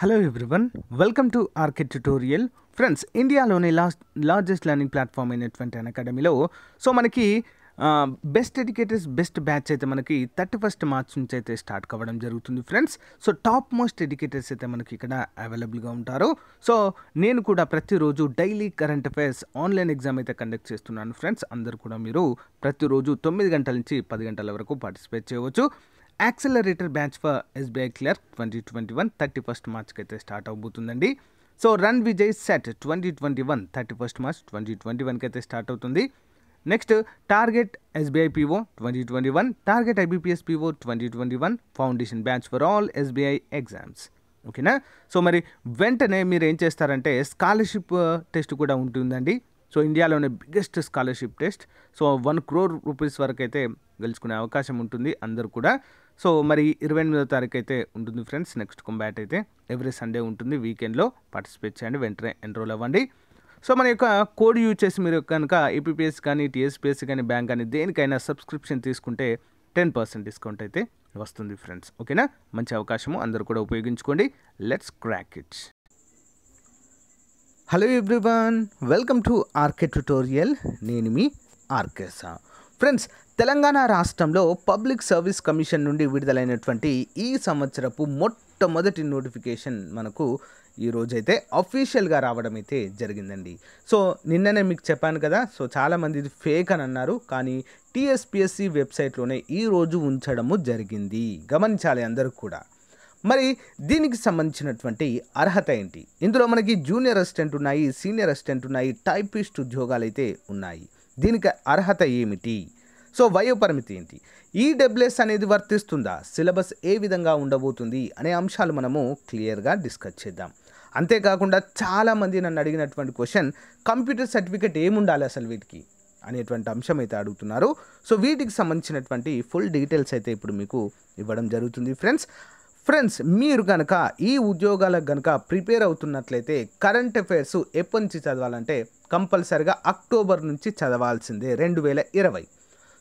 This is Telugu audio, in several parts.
hello everyone welcome to RK tutorial friends ఇండియాలోనే లాస్ట్ లార్జెస్ట్ లెర్నింగ్ ప్లాట్ఫామ్ అయినటువంటి అన్ అకాడమీలో సో మనకి బెస్ట్ ఎడ్యుకేటర్స్ బెస్ట్ బ్యాచ్ అయితే మనకి థర్టీ ఫస్ట్ మార్చ్ నుంచి అయితే స్టార్ట్ కావడం జరుగుతుంది friends so top most educators అయితే మనకి ఇక్కడ అవైలబుల్గా ఉంటారు సో నేను కూడా ప్రతిరోజు daily current affairs online exam అయితే కండక్ట్ చేస్తున్నాను ఫ్రెండ్స్ అందరు కూడా మీరు ప్రతిరోజు తొమ్మిది గంటల నుంచి పది గంటల వరకు పార్టిసిపేట్ చేయవచ్చు accelerator batch for SBI clerk twenty twenty one thirty first మార్చ్కి అయితే స్టార్ట్ అవబోతుందండి so run Vijay set twenty twenty one thirty first March twenty twenty వన్కి అయితే స్టార్ట్ అవుతుంది next target SBI PO twenty twenty one target IBPS PO twenty twenty one foundation batch for all SBI exams ఓకేనా సో మరి వెంటనే మీరు ఏం చేస్తారంటే స్కాలర్షిప్ టెస్ట్ కూడా ఉంటుందండి సో ఇండియాలోనే biggest scholarship test so one crore rupees వరకు అయితే గెలుచుకునే అవకాశం ఉంటుంది అందరూ కూడా సో మరి ఇరవై ఎనిమిదో తారీఖు అయితే ఉంటుంది ఫ్రెండ్స్ నెక్స్ట్ కుంబ్యాట్ అయితే ఎవ్రీ సండే ఉంటుంది వీకెండ్లో పార్టిసిపేట్ చేయండి వెంటనే ఎన్రోల్ అవ్వండి సో మన యొక్క కోడ్ యూజ్ చేసి మీరు కనుక ఏపీఎస్ కానీ టీఎస్పిఎస్సి కానీ బ్యాంక్ కానీ దేనికైనా సబ్స్క్రిప్షన్ తీసుకుంటే టెన్ పర్సెంట్ డిస్కౌంట్ అయితే వస్తుంది ఫ్రెండ్స్ ఓకేనా మంచి అవకాశము అందరూ కూడా ఉపయోగించుకోండి let's crack it hello everyone welcome to RK tutorial నేను మీ ఆర్కేసా ఫ్రెండ్స్ తెలంగాణ రాష్ట్రంలో పబ్లిక్ సర్వీస్ కమిషన్ నుండి విడుదలైనటువంటి ఈ సంవత్సరపు మొట్టమొదటి నోటిఫికేషన్ మనకు ఈరోజైతే అఫీషియల్గా రావడం అయితే జరిగిందండి సో నిన్ననే మీకు చెప్పాను కదా సో చాలామంది ఇది ఫేక్ అని అన్నారు కానీ టీఎస్పిఎస్సి వెబ్సైట్లోనే ఈరోజు ఉంచడము జరిగింది గమనించాలి అందరూ కూడా మరి దీనికి సంబంధించినటువంటి అర్హత ఏంటి ఇందులో మనకి జూనియర్ అసిస్టెంట్ ఉన్నాయి సీనియర్ అసిస్టెంట్ ఉన్నాయి టైపిస్ట్ ఉద్యోగాలు అయితే ఉన్నాయి దీనికి అర్హత ఏమిటి సో వయో పరిమితి ఏంటి ఈ e డబ్ల్యూఎస్ అనేది వర్తిస్తుందా సిలబస్ ఏ విధంగా ఉండబోతుంది అనే అంశాలు మనము క్లియర్గా డిస్కస్ చేద్దాం అంతేకాకుండా చాలామంది నన్ను అడిగినటువంటి క్వశ్చన్ కంప్యూటర్ సర్టిఫికేట్ ఏముండాలి అసలు వీటికి అనేటువంటి అంశం అయితే అడుగుతున్నారు సో వీటికి సంబంధించినటువంటి ఫుల్ డీటెయిల్స్ అయితే ఇప్పుడు మీకు ఇవ్వడం జరుగుతుంది ఫ్రెండ్స్ ఫ్రెండ్స్ మీరు కనుక ఈ ఉద్యోగాలకు కనుక ప్రిపేర్ అవుతున్నట్లయితే కరెంట్ అఫైర్స్ ఎప్పటి నుంచి చదవాలంటే కంపల్సరిగా అక్టోబర్ నుంచి చదవాల్సిందే రెండు వేల ఇరవై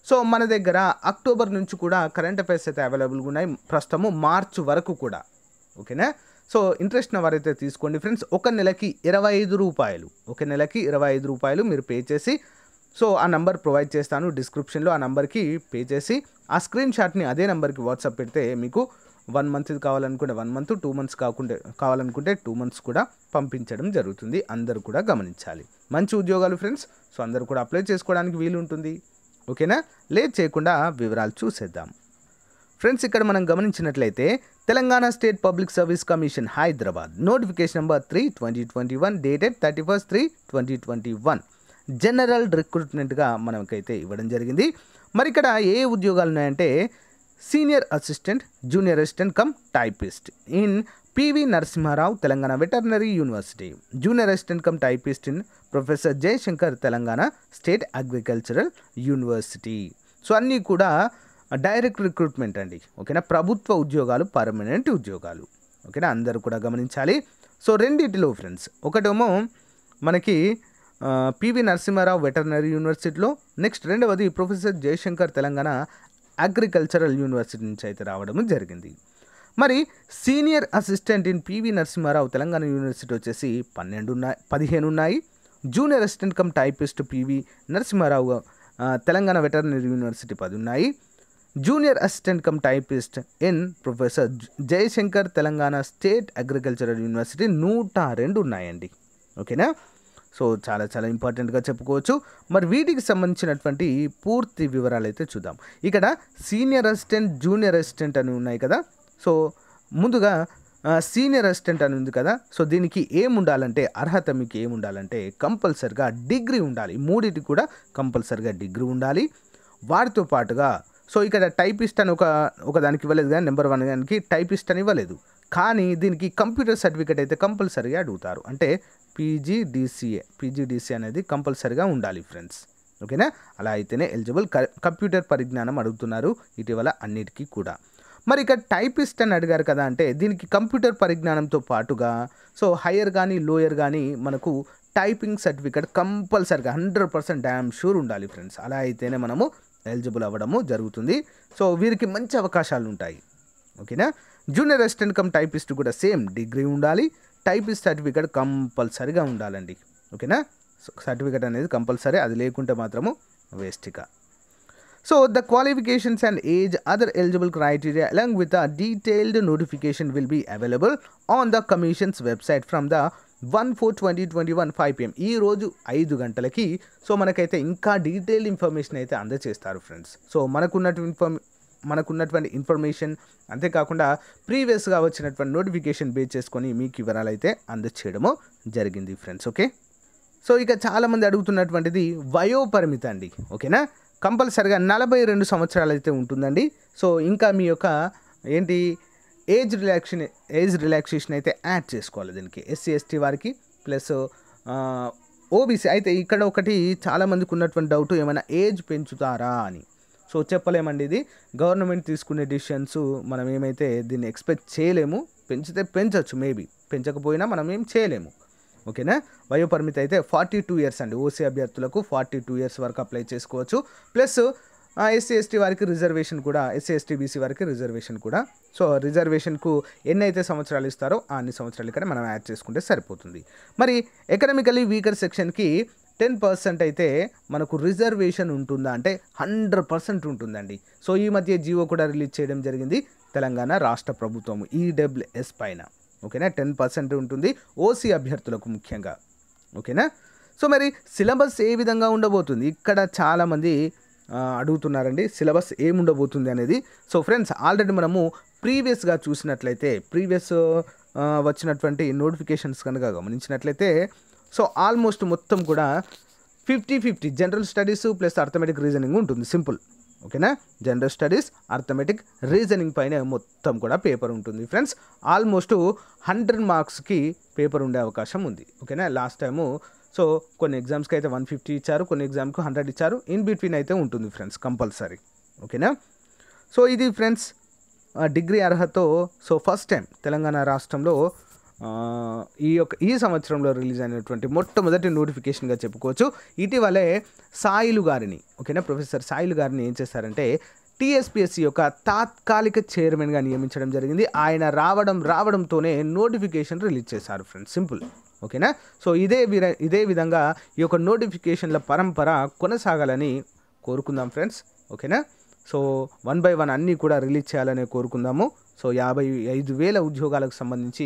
సో మన దగ్గర అక్టోబర్ నుంచి కూడా కరెంట్ అఫైర్స్ అయితే అవైలబుల్గా ఉన్నాయి ప్రస్తుతము మార్చ్ వరకు కూడా ఓకేనా సో ఇంట్రెస్ట్ వారైతే తీసుకోండి ఫ్రెండ్స్ ఒక నెలకి ఇరవై ఐదు రూపాయలు ఒక నెలకి ఇరవై ఐదు రూపాయలు మీరు పే చేసి సో ఆ నంబర్ ప్రొవైడ్ చేస్తాను డిస్క్రిప్షన్లో ఆ నంబర్కి పే చేసి ఆ స్క్రీన్ షాట్ని అదే నెంబర్కి వాట్సాప్ పెడితే మీకు వన్ మంత్ కావాలనుకుంటే వన్ మంత్ టూ మంత్స్ కాకుంటే కావాలనుకుంటే టూ మంత్స్ కూడా పంపించడం జరుగుతుంది అందరూ కూడా గమనించాలి మంచి ఉద్యోగాలు ఫ్రెండ్స్ సో అందరూ కూడా అప్లై చేసుకోవడానికి వీలు ఉంటుంది ఓకేనా లేట్ చేయకుండా వివరాలు చూసేద్దాం ఫ్రెండ్స్ ఇక్కడ మనం గమనించినట్లయితే Telangana state public service commission Hyderabad notification number three twenty twenty one dated thirty first three twenty twenty one general రిక్రూట్మెంట్గా మనకైతే ఇవ్వడం జరిగింది మరి ఇక్కడ ఏ ఉద్యోగాలు ఉన్నాయంటే senior assistant junior assistant cum typist in P V Narasimha Rao Telangana veterinary university junior assistant cum typist in professor Jayashankar Telangana state agricultural university so అన్నీ కూడా డైరెక్ట్ రిక్రూట్మెంట్ అండి ఓకేనా ప్రభుత్వ ఉద్యోగాలు పర్మనెంట్ ఉద్యోగాలు ఓకేనా అందరూ కూడా గమనించాలి సో రెండిటిలో ఫ్రెండ్స్ ఒకటేమో మనకి పివి నరసింహారావు వెటర్నరీ యూనివర్సిటీలో నెక్స్ట్ రెండవది professor Jayashankar Telangana agricultural university నుంచి అయితే రావడం జరిగింది మరి senior assistant in P V Narasimha Rao Telangana university వచ్చేసి పన్నెండు ఉన్నాయి పదిహేను ఉన్నాయి junior assistant cum typist P V Narasimha Rao Telangana veterinary university పది ఉన్నాయి junior assistant cum typist in professor Jayashankar Telangana state agricultural university నూట రెండు ఉన్నాయండి ఓకేనా సో చాలా చాలా ఇంపార్టెంట్గా చెప్పుకోవచ్చు మరి వీటికి సంబంధించినటువంటి పూర్తి వివరాలు అయితే చూద్దాం ఇక్కడ సీనియర్ అసిస్టెంట్ జూనియర్ అసిస్టెంట్ అని ఉన్నాయి కదా సో ముందుగా సీనియర్ అసిస్టెంట్ అని ఉంది కదా సో దీనికి ఏముండాలంటే అర్హత మీకు ఏముండాలంటే కంపల్సరిగా డిగ్రీ ఉండాలి మూడింటికి కూడా కంపల్సరిగా డిగ్రీ ఉండాలి వారితో పాటుగా సో ఇక్కడ టైపిస్ట్ అని ఒక ఒక దానికి ఇవ్వలేదు కానీ నెంబర్ వన్ దానికి టైపిస్ట్ అని ఇవ్వలేదు కానీ దీనికి కంప్యూటర్ సర్టిఫికేట్ అయితే కంపల్సరీగా అడుగుతారు అంటే పీజీడిసిఏ పీజీడిసి అనేది కంపల్సరీగా ఉండాలి ఫ్రెండ్స్ ఓకేనా అలా అయితేనే ఎలిజిబుల్ కంప్యూటర్ పరిజ్ఞానం అడుగుతున్నారు ఇటీవల అన్నిటికీ కూడా మరి ఇక టైపిస్ట్ అని అడిగారు కదా అంటే దీనికి కంప్యూటర్ పరిజ్ఞానంతో పాటుగా సో హయ్యర్ కానీ లోయర్ కానీ మనకు టైపింగ్ సర్టిఫికేట్ కంపల్సరిగా హండ్రెడ్ పర్సెంట్ డ్యామ్ షూర్ ఉండాలి ఫ్రెండ్స్ అలా అయితేనే మనము ఎలిజిబుల్ అవ్వడము జరుగుతుంది సో వీరికి మంచి అవకాశాలు ఉంటాయి ఓకేనా జూనియర్ అసిస్టెంట్ కమ్ టైపిస్ట్ కూడా సేమ్ డిగ్రీ ఉండాలి టైపిస్ట్ సర్టిఫికేట్ కంపల్సరిగా ఉండాలండి ఓకేనా సర్టిఫికేట్ అనేది కంపల్సరీ అది లేకుంటే మాత్రము వేస్టిగా so the qualifications and age other eligible criteria along with a detailed notification will be available on the commission's website from the one four twenty twenty one five PM ఈ రోజు ఐదు గంటలకి సో మనకైతే ఇంకా డీటెయిల్డ్ ఇన్ఫర్మేషన్ అయితే అందజేస్తారు ఫ్రెండ్స్ సో మనకున్నటువంటి ఇన్ఫర్మే మనకున్నటువంటి ఇన్ఫర్మేషన్ అంతేకాకుండా ప్రీవియస్గా వచ్చినటువంటి నోటిఫికేషన్ బేస్ చేసుకొని మీకు వివరాలు అయితే అందచేయడము జరిగింది ఫ్రెండ్స్ ఓకే సో ఇక చాలామంది అడుగుతున్నటువంటిది వయోపరిమిత అండి ఓకేనా కంపల్సరిగా నలభై రెండు సంవత్సరాలు అయితే ఉంటుందండి సో ఇంకా మీ యొక్క ఏంటి ఏజ్ రిలాక్షన్ ఏజ్ రిలాక్సేషన్ అయితే యాడ్ చేసుకోవాలి దీనికి ఎస్సీ ఎస్టీ వారికి ప్లస్ ఓబీసీ అయితే ఇక్కడ ఒకటి చాలామందికి ఉన్నటువంటి డౌట్ ఏమైనా ఏజ్ పెంచుతారా అని సో చెప్పలేమండి ఇది గవర్నమెంట్ తీసుకునే డిసిషన్స్ మనం ఏమైతే దీన్ని ఎక్స్పెక్ట్ చేయలేము పెంచితే పెంచవచ్చు మేబీ పెంచకపోయినా మనం ఏం చేయలేము ఓకేనా వయో పరిమితి అయితే ఫార్టీ టూ ఇయర్స్ అండి ఓసీ అభ్యర్థులకు ఫార్టీ టూ ఇయర్స్ వరకు అప్లై చేసుకోవచ్చు ప్లస్ ఎస్సీ ఎస్టీ వారికి రిజర్వేషన్ కూడా ఎస్సీ ఎస్టీ బీసీ వారికి రిజర్వేషన్ కూడా సో రిజర్వేషన్కు ఎన్ని అయితే సంవత్సరాలు ఇస్తారో ఆ అన్ని సంవత్సరాలు ఇక్కడ మనం యాడ్ చేసుకుంటే సరిపోతుంది మరి ఎకనామికలీ వీకర్ సెక్షన్కి టెన్ పర్సెంట్ అయితే మనకు రిజర్వేషన్ ఉంటుందా అంటే హండ్రెడ్ పర్సెంట్ ఉంటుందండి సో ఈ మధ్య జియో కూడా రిలీజ్ చేయడం జరిగింది తెలంగాణ రాష్ట్ర ప్రభుత్వం ఈడబ్ల్యూఎస్ పైన ఓకేనా టెన్ పర్సెంట్ ఉంటుంది ఓసీ అభ్యర్థులకు ముఖ్యంగా ఓకేనా సో మరి సిలబస్ ఏ విధంగా ఉండబోతుంది ఇక్కడ చాలామంది అడుగుతున్నారండి సిలబస్ ఏముండబోతుంది అనేది సో ఫ్రెండ్స్ ఆల్రెడీ మనము ప్రీవియస్గా చూసినట్లయితే ప్రీవియస్ వచ్చినటువంటి నోటిఫికేషన్స్ కనుక గమనించినట్లయితే సో ఆల్మోస్ట్ మొత్తం కూడా fifty fifty general studies plus arithmetic reasoning ఉంటుంది సింపుల్ ఓకేనా జనరల్ స్టడీస్ అర్థమెటిక్ రీజనింగ్ పైన మొత్తం కూడా పేపర్ ఉంటుంది ఫ్రెండ్స్ ఆల్మోస్ట్ హండ్రెడ్ మార్క్స్కి పేపర్ ఉండే అవకాశం ఉంది ఓకేనా లాస్ట్ టైము సో కొన్ని ఎగ్జామ్స్కి అయితే వన్ ఫిఫ్టీ ఇచ్చారు కొన్ని ఎగ్జామ్కి హండ్రెడ్ ఇచ్చారు ఇన్ బిట్వీన్ అయితే ఉంటుంది ఫ్రెండ్స్ కంపల్సరీ ఓకేనా సో ఇది ఫ్రెండ్స్ డిగ్రీ అర్హతతో సో ఫస్ట్ టైం తెలంగాణ రాష్ట్రంలో ఈ యొక్క ఈ సంవత్సరంలో రిలీజ్ అయినటువంటి మొట్టమొదటి నోటిఫికేషన్గా చెప్పుకోవచ్చు ఇటీవలే సాయిలు గారిని ఓకేనా ప్రొఫెసర్ సాయిలు గారిని ఏం చేస్తారంటే టీఎస్పిఎస్సి యొక్క తాత్కాలిక చైర్మన్గా నియమించడం జరిగింది ఆయన రావడం రావడంతోనే నోటిఫికేషన్ రిలీజ్ చేశారు ఫ్రెండ్స్ సింపుల్ ఓకేనా సో ఇదే ఇదే విధంగా ఈ యొక్క నోటిఫికేషన్ల పరంపర కొనసాగాలని కోరుకుందాం ఫ్రెండ్స్ ఓకేనా సో వన్ బై వన్ అన్నీ కూడా రిలీజ్ చేయాలని కోరుకుందాము సో యాభై ఐదు వేల ఉద్యోగాలకు సంబంధించి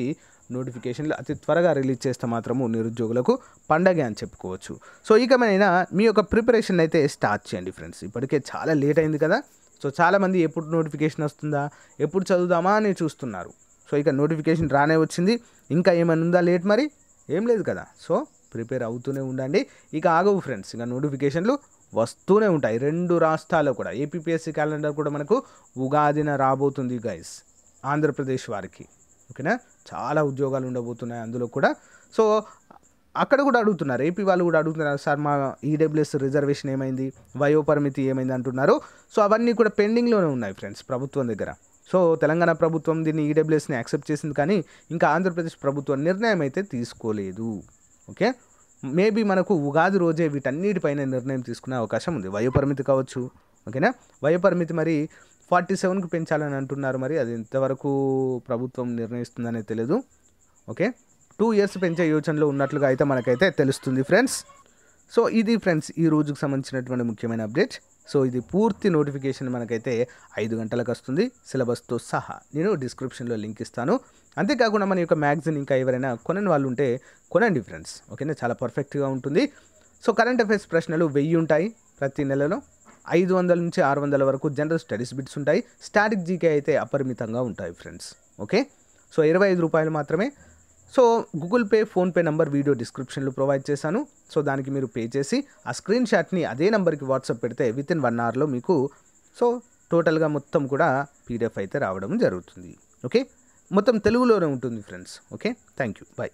నోటిఫికేషన్లు అతి త్వరగా రిలీజ్ చేస్తే మాత్రము నిరుద్యోగులకు పండగే అని చెప్పుకోవచ్చు సో ఇకమైనా మీ యొక్క ప్రిపరేషన్ అయితే స్టార్ట్ చేయండి ఫ్రెండ్స్ ఇప్పటికే చాలా లేట్ అయింది కదా సో చాలామంది ఎప్పుడు నోటిఫికేషన్ వస్తుందా ఎప్పుడు చదువుదామా అని చూస్తున్నారు సో ఇక నోటిఫికేషన్ రానే వచ్చింది ఇంకా ఏమైనా ఉందా లేట్ మరి ఏం లేదు కదా సో ప్రిపేర్ అవుతూనే ఉండండి ఇక ఆగవు ఫ్రెండ్స్ ఇంకా నోటిఫికేషన్లు వస్తూనే ఉంటాయి రెండు రాష్ట్రాల్లో కూడా ఏపీఎస్సీ క్యాలెండర్ కూడా మనకు ఉగాదిన రాబోతుంది గైస్ ఆంధ్రప్రదేశ్ వారికి ఓకేనా చాలా ఉద్యోగాలు ఉండబోతున్నాయి అందులో కూడా సో అక్కడ కూడా అడుగుతున్నారు ఏపీ వాళ్ళు కూడా అడుగుతున్నారు సార్ మా ఈడబ్ల్యూఎస్ e రిజర్వేషన్ ఏమైంది వయోపరిమితి ఏమైంది అంటున్నారు సో అవన్నీ కూడా పెండింగ్లోనే ఉన్నాయి ఫ్రెండ్స్ ప్రభుత్వం దగ్గర సో తెలంగాణ ప్రభుత్వం దీన్ని ఈడబ్ల్యూఎస్ని e యాక్సెప్ట్ చేసింది కానీ ఇంకా ఆంధ్రప్రదేశ్ ప్రభుత్వం నిర్ణయం అయితే తీసుకోలేదు ఓకే మేబీ మనకు ఉగాది రోజే వీటన్నిటిపైన నిర్ణయం తీసుకునే అవకాశం ఉంది వయోపరిమితి కావచ్చు ఓకేనా వయోపరిమితి మరి ఫార్టీ సెవెన్కి పెంచాలని అంటున్నారు మరి అది ఎంతవరకు ప్రభుత్వం నిర్ణయిస్తుందనే తెలియదు ఓకే టూ ఇయర్స్ పెంచే యోచనలో ఉన్నట్లుగా అయితే మనకైతే తెలుస్తుంది ఫ్రెండ్స్ సో ఇది ఫ్రెండ్స్ ఈ రోజుకు సంబంధించినటువంటి ముఖ్యమైన అప్డేట్ సో ఇది పూర్తి నోటిఫికేషన్ మనకైతే ఐదు గంటలకు వస్తుంది సిలబస్తో సహా నేను డిస్క్రిప్షన్లో లింక్ ఇస్తాను అంతేకాకుండా మన యొక్క మ్యాగజైన్ ఇంకా ఎవరైనా కొనని వాళ్ళు ఉంటే కొనండి ఫ్రెండ్స్ ఓకేనా చాలా పర్ఫెక్ట్గా ఉంటుంది సో కరెంట్ అఫైర్స్ ప్రశ్నలు వెయ్యి ఉంటాయి ప్రతి నెలలో ఐదు వందల నుంచి ఆరు వందల వరకు జనరల్ స్టడీస్ బిట్స్ ఉంటాయి స్టాటిక్ జీకే అయితే అపరిమితంగా ఉంటాయి ఫ్రెండ్స్ ఓకే సో ఇరవై ఐదు రూపాయలు మాత్రమే so Google Pay PhonePe number video డిస్క్రిప్షన్లో ప్రొవైడ్ చేశాను సో దానికి మీరు పే చేసి ఆ స్క్రీన్ షాట్ని అదే నంబర్కి వాట్సాప్ పెడితే విత్ ఇన్ వన్ అవర్లో మీకు సో టోటల్గా మొత్తం కూడా పీడిఎఫ్ అయితే రావడం జరుగుతుంది ఓకే మొత్తం తెలుగులోనే ఉంటుంది friends okay thank you bye